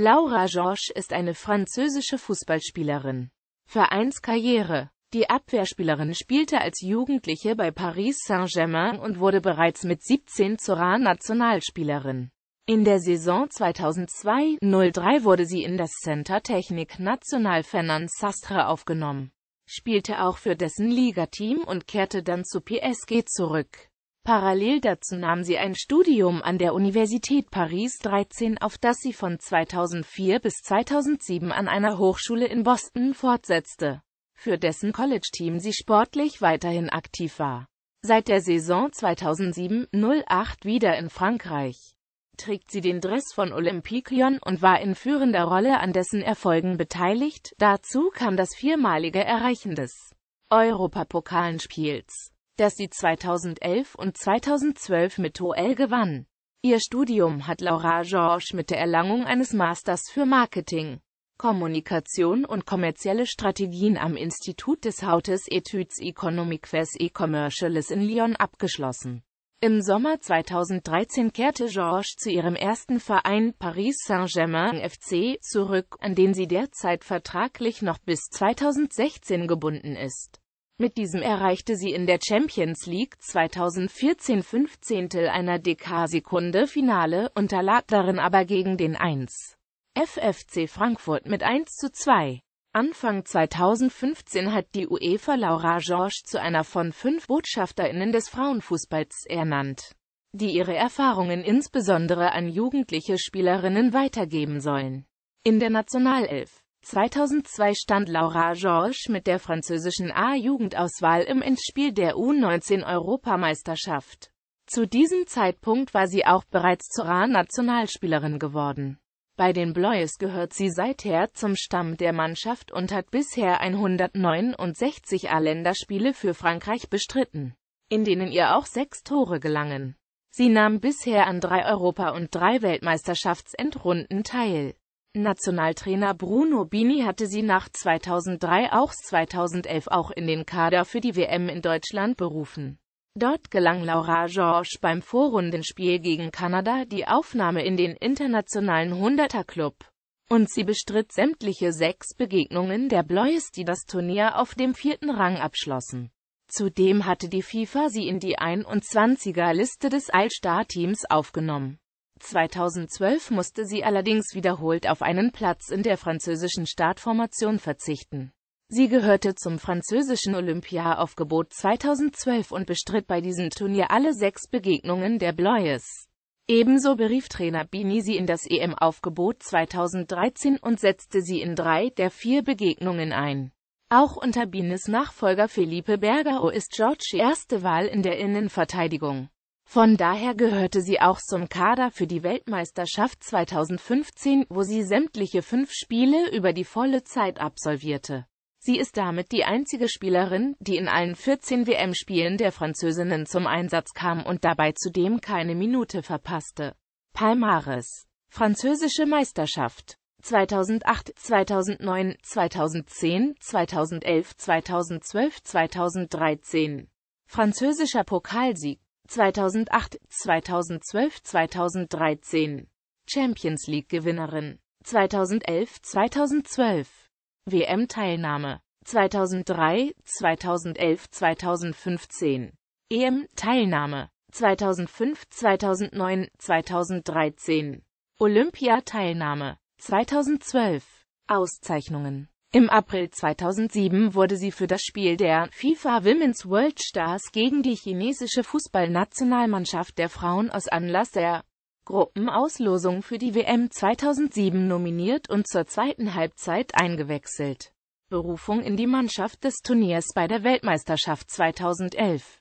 Laura Georges ist eine französische Fußballspielerin. Vereinskarriere Die Abwehrspielerin spielte als Jugendliche bei Paris Saint-Germain und wurde bereits mit 17 zur A-Nationalspielerin. In der Saison 2002-03 wurde sie in das Center Technik National Fernand Sastre aufgenommen, spielte auch für dessen Ligateam und kehrte dann zu PSG zurück. Parallel dazu nahm sie ein Studium an der Universität Paris 13 auf, das sie von 2004 bis 2007 an einer Hochschule in Boston fortsetzte, für dessen College-Team sie sportlich weiterhin aktiv war. Seit der Saison 2007-08 wieder in Frankreich trägt sie den Dress von Olympique Lyon und war in führender Rolle an dessen Erfolgen beteiligt. Dazu kam das viermalige Erreichen des Europapokalenspiels das sie 2011 und 2012 mit TOEL gewann. Ihr Studium hat Laura Georges mit der Erlangung eines Masters für Marketing, Kommunikation und kommerzielle Strategien am Institut des Hautes Etudes Economiques et Commerciales in Lyon abgeschlossen. Im Sommer 2013 kehrte Georges zu ihrem ersten Verein Paris Saint-Germain FC zurück, an den sie derzeit vertraglich noch bis 2016 gebunden ist. Mit diesem erreichte sie in der Champions League 2014 15. einer DK-Sekunde Finale, unterlag darin aber gegen den 1. FFC Frankfurt mit 1 zu 2. Anfang 2015 hat die UEFA Laura Georges zu einer von fünf BotschafterInnen des Frauenfußballs ernannt, die ihre Erfahrungen insbesondere an jugendliche Spielerinnen weitergeben sollen. In der Nationalelf 2002 stand Laura Georges mit der französischen A-Jugendauswahl im Endspiel der U19-Europameisterschaft. Zu diesem Zeitpunkt war sie auch bereits zur A-Nationalspielerin geworden. Bei den Blois gehört sie seither zum Stamm der Mannschaft und hat bisher 169 A-Länderspiele für Frankreich bestritten, in denen ihr auch sechs Tore gelangen. Sie nahm bisher an drei Europa- und drei Weltmeisterschaftsendrunden teil. Nationaltrainer Bruno Bini hatte sie nach 2003 auch 2011 auch in den Kader für die WM in Deutschland berufen. Dort gelang Laura George beim Vorrundenspiel gegen Kanada die Aufnahme in den internationalen 100er-Club. Und sie bestritt sämtliche sechs Begegnungen der Blois, die das Turnier auf dem vierten Rang abschlossen. Zudem hatte die FIFA sie in die 21er-Liste des All-Star-Teams aufgenommen. 2012 musste sie allerdings wiederholt auf einen Platz in der französischen Startformation verzichten. Sie gehörte zum französischen Olympiaaufgebot 2012 und bestritt bei diesem Turnier alle sechs Begegnungen der Bloyes. Ebenso berief Trainer Bini sie in das EM-Aufgebot 2013 und setzte sie in drei der vier Begegnungen ein. Auch unter Bines Nachfolger Felipe Bergao ist George erste Wahl in der Innenverteidigung. Von daher gehörte sie auch zum Kader für die Weltmeisterschaft 2015, wo sie sämtliche fünf Spiele über die volle Zeit absolvierte. Sie ist damit die einzige Spielerin, die in allen 14 WM-Spielen der Französinnen zum Einsatz kam und dabei zudem keine Minute verpasste. Palmares Französische Meisterschaft 2008, 2009, 2010, 2011, 2012, 2013 Französischer Pokalsieg 2008, 2012, 2013. Champions League-Gewinnerin. 2011, 2012. WM-Teilnahme. 2003, 2011, 2015. EM-Teilnahme. 2005, 2009, 2013. Olympia Teilnahme. 2012. Auszeichnungen im April 2007 wurde sie für das Spiel der FIFA Women's World Stars gegen die chinesische Fußballnationalmannschaft der Frauen aus Anlass der Gruppenauslosung für die WM 2007 nominiert und zur zweiten Halbzeit eingewechselt. Berufung in die Mannschaft des Turniers bei der Weltmeisterschaft 2011